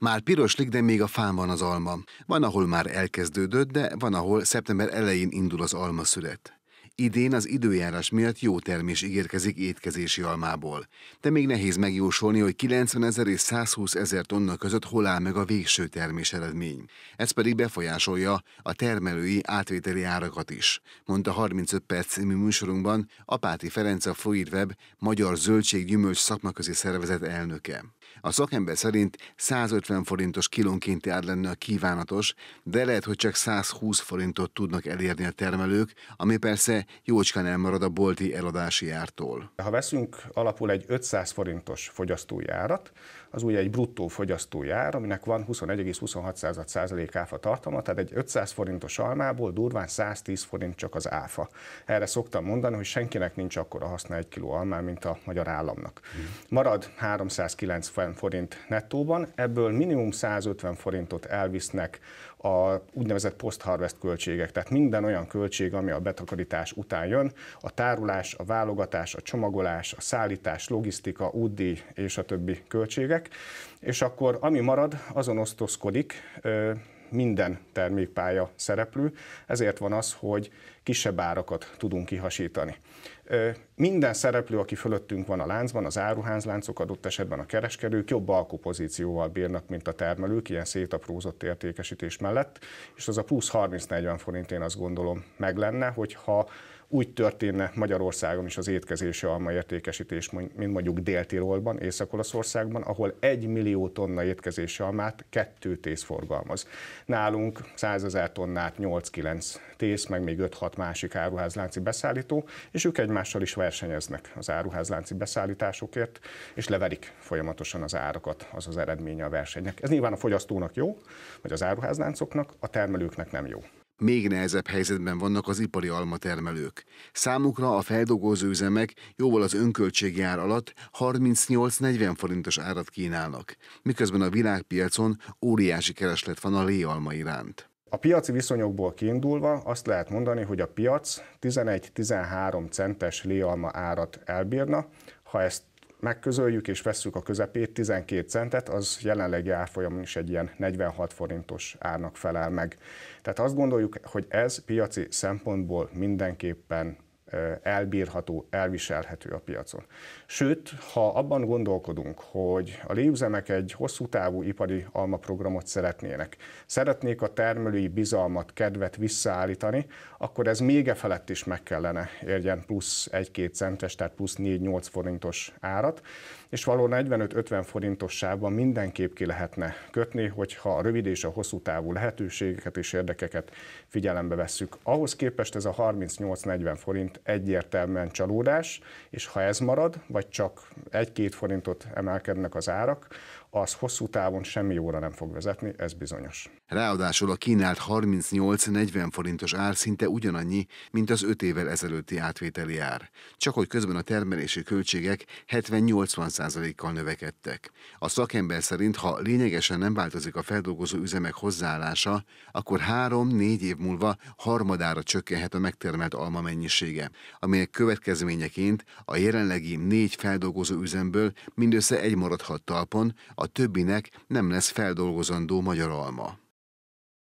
Már piroslik, de még a fán van az alma. Van, ahol már elkezdődött, de van, ahol szeptember elején indul az alma szület. Idén az időjárás miatt jó termés ígérkezik étkezési almából, de még nehéz megjósolni, hogy 90 ezer és 120 ezer tonna között hol áll meg a végső termés eredmény. Ez pedig befolyásolja a termelői átvételi árakat is, mondta 35 perc című műsorunkban Apáti Ferenc a web Magyar Zöldség Gyümölcs Szakmaközi Szervezet elnöke. A szakember szerint 150 forintos kilónkénti ár lenne a kívánatos, de lehet, hogy csak 120 forintot tudnak elérni a termelők, ami persze jócskán elmarad a bolti eladási ártól. Ha veszünk alapul egy 500 forintos fogyasztói árat, az ugye egy bruttó fogyasztói ár, aminek van 21,26% áfa tartalma, tehát egy 500 forintos almából durván 110 forint csak az áfa. Erre szoktam mondani, hogy senkinek nincs akkora haszna egy kiló almá, mint a magyar államnak. Hmm. Marad 390 150 forint nettóban, ebből minimum 150 forintot elvisznek a úgynevezett post-harvest költségek, tehát minden olyan költség, ami a betakarítás után jön, a tárolás, a válogatás, a csomagolás, a szállítás, logisztika, útdíj és a többi költségek, és akkor ami marad, azon osztozkodik, minden termékpálya szereplő, ezért van az, hogy kisebb árakat tudunk kihasítani. Minden szereplő, aki fölöttünk van a láncban, az áruházláncok adott esetben a kereskedők jobb alkupozícióval bírnak, mint a termelők, ilyen szétaprózott értékesítés mellett, és az a plusz 30-40 forint én azt gondolom meg lenne, hogyha úgy történne Magyarországon is az étkezési alma értékesítés, mint mondjuk Dél-Tirolban, Észak-Olaszországban, ahol egy millió tonna étkezési almát kettő tész forgalmaz. Nálunk 100 ezer tonnát 8-9 tész, meg még 5-6 másik áruházlánci beszállító, és ők egy egymással is versenyeznek az áruházlánci beszállításokért, és leverik folyamatosan az árakat, az az eredménye a versenynek. Ez nyilván a fogyasztónak jó, vagy az áruházláncoknak, a termelőknek nem jó. Még nehezebb helyzetben vannak az ipari almatermelők. Számukra a feldolgozó üzemek jóval az önköltségi ár alatt 38-40 forintos árat kínálnak, miközben a világpiacon óriási kereslet van a léalma iránt. A piaci viszonyokból kiindulva azt lehet mondani, hogy a piac 11-13 centes léalma árat elbírna, ha ezt megközöljük és vesszük a közepét, 12 centet, az jelenlegi árfolyam is egy ilyen 46 forintos árnak felel meg. Tehát azt gondoljuk, hogy ez piaci szempontból mindenképpen elbírható, elviselhető a piacon. Sőt, ha abban gondolkodunk, hogy a léüzemek egy hosszú távú ipari almaprogramot szeretnének, szeretnék a termelői bizalmat, kedvet visszaállítani, akkor ez e felett is meg kellene érjen plusz 1-2 centes, tehát plusz 4-8 forintos árat, és való 45-50 forintos sávban mindenképp ki lehetne kötni, hogyha a rövid és a hosszú távú lehetőségeket és érdekeket figyelembe vesszük. Ahhoz képest ez a 38-40 forint egyértelműen csalódás, és ha ez marad, vagy csak egy-két forintot emelkednek az árak, az hosszú távon semmi jóra nem fog vezetni, ez bizonyos. Ráadásul a kínált 38-40 forintos ár szinte ugyanannyi, mint az 5 évvel ezelőtti átvételi ár. Csak hogy közben a termelési költségek 70-80%-kal növekedtek. A szakember szerint, ha lényegesen nem változik a feldolgozó üzemek hozzáállása, akkor 3-4 év múlva harmadára csökkenhet a megtermelt alma mennyisége, amelyek következményeként a jelenlegi négy feldolgozó üzemből mindössze egy maradhat talpon, a többinek nem lesz feldolgozandó magyar alma.